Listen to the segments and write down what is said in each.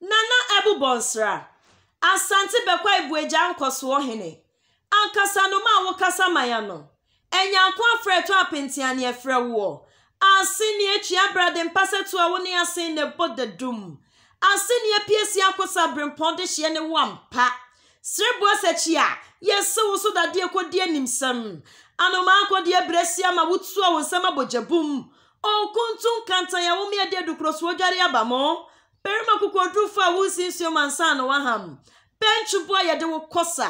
nana ebu ebubonsra asante bɛkwa ebuagya nkɔsoɔ hene ankasa no ma a wokasa ma ya no ɛnyanko afrɛ to apentiane ɛfrɛ woɔ ase ne atua brade mpasɛto a wo ne ase ne bɔ dadum ase ne apiesi akosa berempɔn de hyeɛ ne wo ampa serebua sɛkyi a yɛse wo so dadeɛ kɔdi animsɛm anomaa kɔdeɛ berɛsi ama wotu a wo nsɛm abɔgyabum ɔnkontum kantan a womeɛde adukorosoɔ dware aba mo Barima kokodurufo a wɔresinsie mansan wɔ ha mu. Bɛnkye bo a yɛde wɔ kɔsa.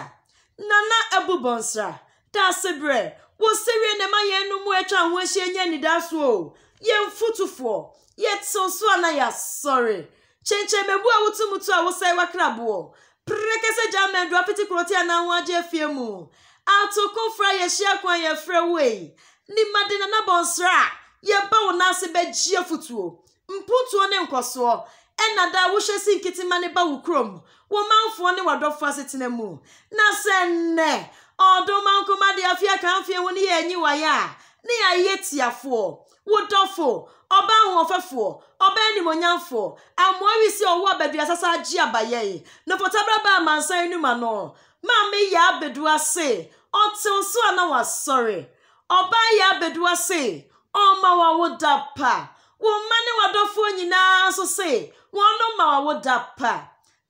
Nana Abu Bɔnsra. Daase brɛ. Wɔsɛwie na ɛma yɛn no mu atwa ho ahyia nyɛ nidaso o. Yɛn fotofoɔ. Yɛtew so a na yɛasɔre. Kyɛnkyɛnmabu a wotum to a wosɛe wakraboɔ. Pere kɛsɛ gya mmɛndua pete kuroti a n'aho agye afie mu. Atokofra a yɛhyia kwan yɛfrɛ wei. Nimade Nana Bɔnsra a yɛba wo n'ase bɛgye afotuo. Mpontoɔ ne nkɔsoɔ. ɛna da wohyɛ si nketewa ne ba wo kurom wo manfoɔ ne wadɔfo asetena mu na sɛ nnɛ ɔdoma nkoma de afi akamfie wo ne yɛ anyi wayɛ a ne yɛayɛ tiafoɔ wodɔfo ɔba ahoɔfɛfoɔ ɔba animonyamfoɔ amoawi sɛ ɔwɔ abadua sasa agye abayɛ yi na fɔtabra baa amansan no ma me ya yɛ abɛdu ase ɔtew so a na wasɔre ɔbaa yɛ abɛdu ase ɔma wawo da pa wɔn mma ne nyinaa nso se wɔn ma wɔwo da pa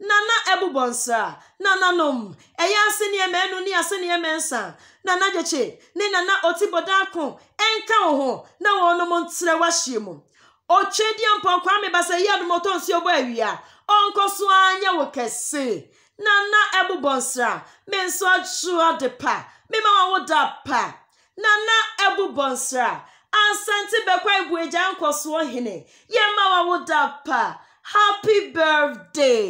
nana ɛbobɔ nsa nananom ɛyɛ ase nneɛma ɛnu ne ase nneɛma nsa nana gyekye ne nana ɔti bɔdaako ɛnka wo ho na wɔn nom ntrɛ wahyia mu otwe di mpɔ kwame basa yi adum ɔtɔ nsuo bɔ awia ɔnkɔ so anya wɔ kɛse nana ɛbobɔ nsa me nso atwerɛ de pa me ma wɔn da pa nana ɛbobɔ nsa. asante bekwa igwe eji ankọ sụọ hene ya dapa happy birthday